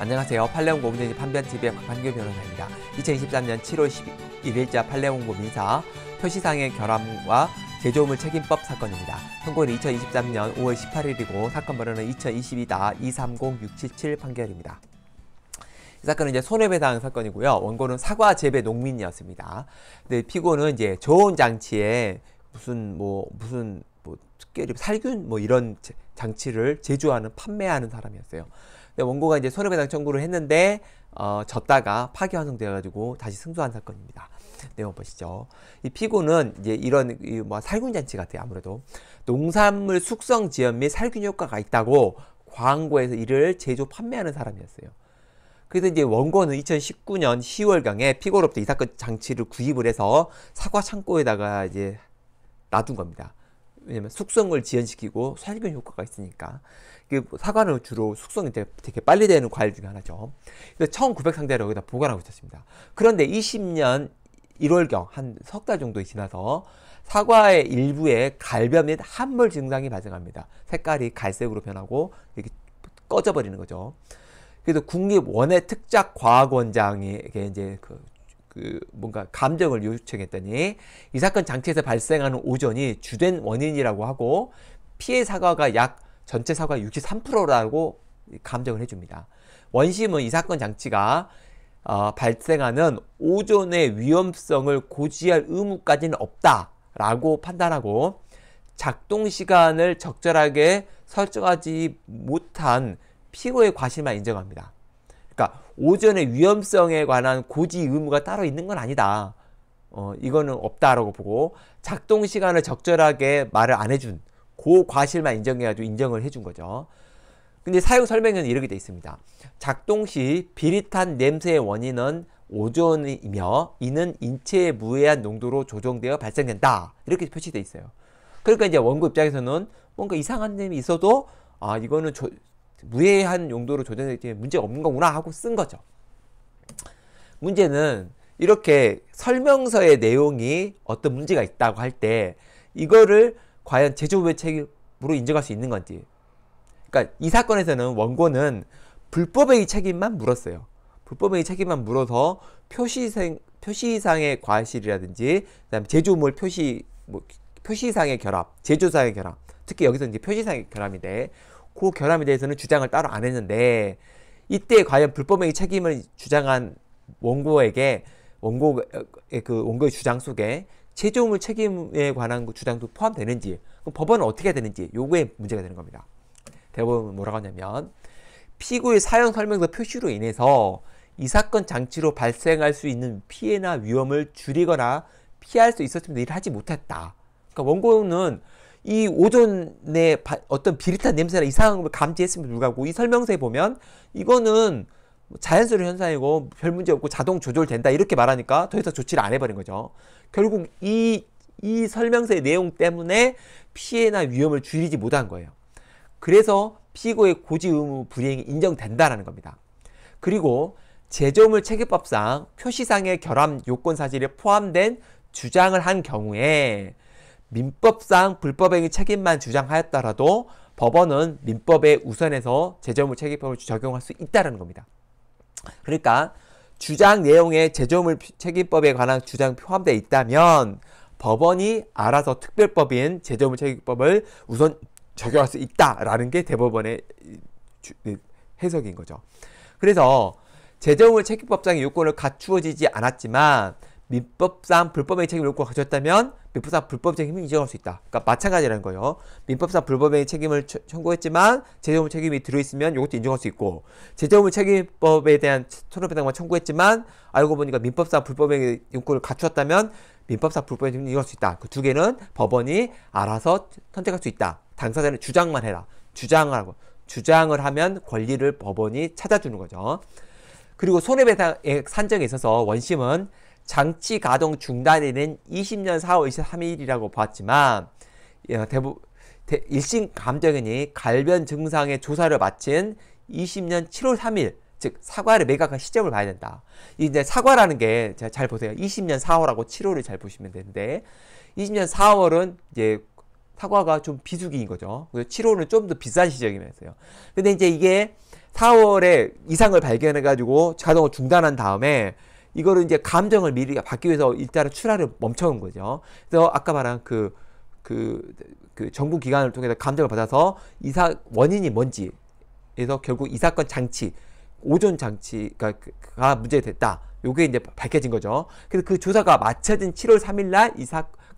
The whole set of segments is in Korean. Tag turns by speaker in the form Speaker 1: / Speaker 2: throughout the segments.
Speaker 1: 안녕하세요. 팔레온 고민의 판변TV의 박판규 변호사입니다. 2023년 7월 11일자 팔레온 고민사 표시상의 결함과 제조물 책임법 사건입니다. 선고일 2023년 5월 18일이고 사건 번호는 2022-230677 판결입니다. 이 사건은 이제 손해배상 사건이고요. 원고는 사과 재배 농민이었습니다. 근 피고는 이제 저온 장치에 무슨 뭐 무슨 뭐 특별히 살균 뭐 이런 장치를 제조하는 판매하는 사람이었어요. 네, 원고가 이제 손해배상 청구를 했는데 어, 졌다가 파기환송되어가지고 다시 승소한 사건입니다. 내용 보시죠. 이 피고는 이제 이런 이뭐 살균잔치 같아요. 아무래도 농산물 숙성 지연 및 살균 효과가 있다고 광고에서 이를 제조 판매하는 사람이었어요. 그래서 이제 원고는 2019년 10월경에 피고로부터 이 사건 장치를 구입을 해서 사과 창고에다가 이제 놔둔 겁니다. 왜냐면 숙성을 지연시키고 살균 효과가 있으니까. 사과는 주로 숙성이 되게, 빨리 되는 과일 중에 하나죠. 1900상자를 여기다 보관하고 있었습니다. 그런데 20년 1월경 한 석 달 정도 지나서 사과의 일부에 갈변 및 함몰 증상이 발생합니다. 색깔이 갈색으로 변하고 이렇게 꺼져버리는 거죠. 그래서 국립원예특작과학원장에게 이제 그그 뭔가 감정을 요청했더니 이 사건 장치에서 발생하는 오전이 주된 원인이라고 하고 피해 사과가 약 전체 사과 63%라고 감정을 해줍니다. 원심은 이 사건 장치가 어, 발생하는 오존의 위험성을 고지할 의무까지는 없다라고 판단하고 작동 시간을 적절하게 설정하지 못한 피고의 과실만 인정합니다. 그러니까 오전의 위험성에 관한 고지 의무가 따로 있는 건 아니다. 어, 이거는 없다라고 보고 작동 시간을 적절하게 말을 안 해준 고 과실만 인정해가지고 인정을 해준 거죠. 근데 사용 설명에는 이렇게 돼 있습니다. 작동 시 비릿한 냄새의 원인은 오존이며 이는 인체의 무해한 농도로 조정되어 발생된다. 이렇게 표시돼 있어요. 그러니까 이제 원고 입장에서는 뭔가 이상한 냄이 있어도 아 이거는 조, 무해한 용도로 조정되기 문제 없는 거구나 하고 쓴 거죠. 문제는 이렇게 설명서의 내용이 어떤 문제가 있다고 할 때 이거를 과연 제조업의 책임으로 인정할 수 있는 건지. 그러니까 이 사건에서는 원고는 불법의 책임만 물었어요. 불법의 책임만 물어서 표시생, 표시상의 과실이라든지 그다음에 제조물 표시 뭐, 표시상의 결합, 제조상의 결합. 특히 여기서 이제 표시상의 결함인데 그 결함에 대해서는 주장을 따로 안 했는데 이때 과연 불법행위 책임을 주장한 원고에게 원고의 그 원고의 주장 속에 채조물 책임에 관한 그 주장도 포함되는지 법원은 어떻게 되는지 요거에 문제가 되는 겁니다. 대법원 뭐라고 하냐면 피고의 사형 설명서 표시로 인해서 이 사건 장치로 발생할 수 있는 피해나 위험을 줄이거나 피할 수 있었으면 일을 하지 못했다. 그러니까 원고는 이 오존의 어떤 비릿한 냄새나 이상한 걸감지했으면도 불구하고 이 설명서에 보면 이거는 뭐 자연스러운 현상이고 별 문제 없고 자동 조절된다 이렇게 말하니까 더 이상 조치를 안 해버린 거죠. 결국 이, 이 설명서의 내용 때문에 피해나 위험을 줄이지 못한 거예요. 그래서 피고의 고지 의무 불이행이 인정된다라는 겁니다. 그리고 제조물 체계법상 표시상의 결함 요건 사실에 포함된 주장을 한 경우에 민법상 불법행위 책임만 주장하였더라도 법원은 민법에 우선해서 재조물 책임법을 적용할 수 있다는 겁니다. 그러니까 주장 내용에 재조물 책임법에 관한 주장 포함되어 있다면 법원이 알아서 특별법인 재조물 책임법을 우선 적용할 수 있다라는 게 대법원의 그 해석인 거죠. 그래서 재정물 책임법상의 요건을 갖추어지지 않았지만 민법상 불법의 책임을 요구 가졌다면 민법상 불법 책임을 인정할 수 있다. 그러니까 마찬가지라는 거예요. 민법상 불법의 책임을 청구했지만 재정물 책임이 들어있으면 이것도 인정할 수 있고 재정물 책임법에 대한 손해배상만 청구했지만 알고 보니까 민법상 불법의 요건을 갖추었다면 민법상 불법의 책임을 인정할 수 있다. 그 두 개는 법원이 알아서 선택할 수 있다. 당사자는 주장만 해라. 주장하고 주장을 하면 권리를 법원이 찾아주는 거죠. 그리고 손해배상액 산정에 있어서 원심은 장치 가동 중단일은 20년 4월 23일이라고 봤지만 예, 대부, 대, 1심 감정인이 갈변 증상의 조사를 마친 20년 7월 3일 즉 사과를 매각한 시점을 봐야 된다. 이제 사과라는 게 잘 보세요. 20년 4월하고 7월을 잘 보시면 되는데 20년 4월은 이제 사과가 좀 비수기인 거죠. 그래서 7월은 좀 더 비싼 시점이면서요. 근데 이제 이게 4월에 이상을 발견해가지고 자동으로 중단한 다음에 이거를 이제 감정을 미리 받기 위해서 일단은 출하를 멈춰온 거죠. 그래서 아까 말한 그, 그, 그 정부 기관을 통해서 감정을 받아서 이사 원인이 뭔지 그래서 결국 이 사건 장치 오존 장치가 그러니까 문제됐다. 요게 이제 밝혀진 거죠. 그래서 그 조사가 마쳐진 7월 3일 날 이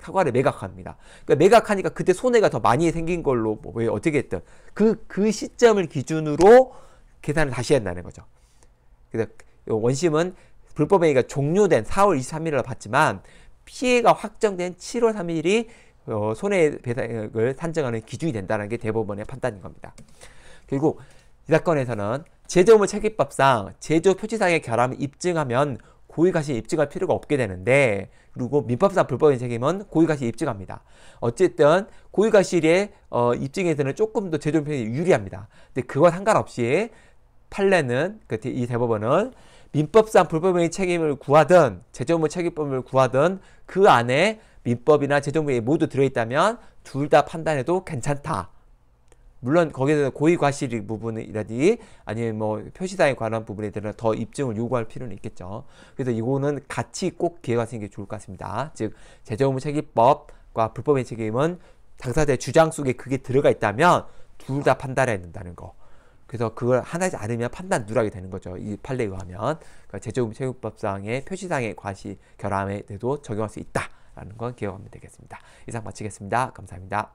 Speaker 1: 사과를 매각합니다. 그러니까 매각하니까 그때 손해가 더 많이 생긴 걸로 뭐 어떻게 했든 그, 그 시점을 기준으로 계산을 다시 한다는 거죠. 그래서 원심은 불법행위가 종료된 4월 2 3일로 봤지만 피해가 확정된 7월 3일이 어, 손해배상을 산정하는 기준이 된다는 게 대법원의 판단인 겁니다. 결국 이 사건에서는 제조물 책임법상 제조 표지상의 결함을 입증하면 고의가시 입증할 필요가 없게 되는데 그리고 민법상 불법인 책임은 고의가시 입증합니다. 어쨌든 고의가시의 어, 입증에서는 조금 더 제조편이 유리합니다. 근데 그와 상관없이 판례는 그이 대법원은 민법상 불법행위 책임을 구하든 재정부 책임법을 구하든 그 안에 민법이나 재정부에 모두 들어있다면 둘 다 판단해도 괜찮다. 물론 거기에 서 고의과실 부분이라든지 아니면 뭐표시사에 관한 부분에 대해서 더 입증을 요구할 필요는 있겠죠. 그래서 이거는 같이 꼭 기회가 생기 좋을 것 같습니다. 즉 재정부 책임법과 불법의 책임은 당사자의 주장 속에 그게 들어가 있다면 둘 다 판단해야 된다는 거. 그래서 그걸 하나지 않으면 판단 누락이 되는 거죠. 이 판례에 의하면. 그러니까 제조업체육법상의 표시상의 과시 결함에도 적용할 수 있다라는 건 기억하면 되겠습니다. 이상 마치겠습니다. 감사합니다.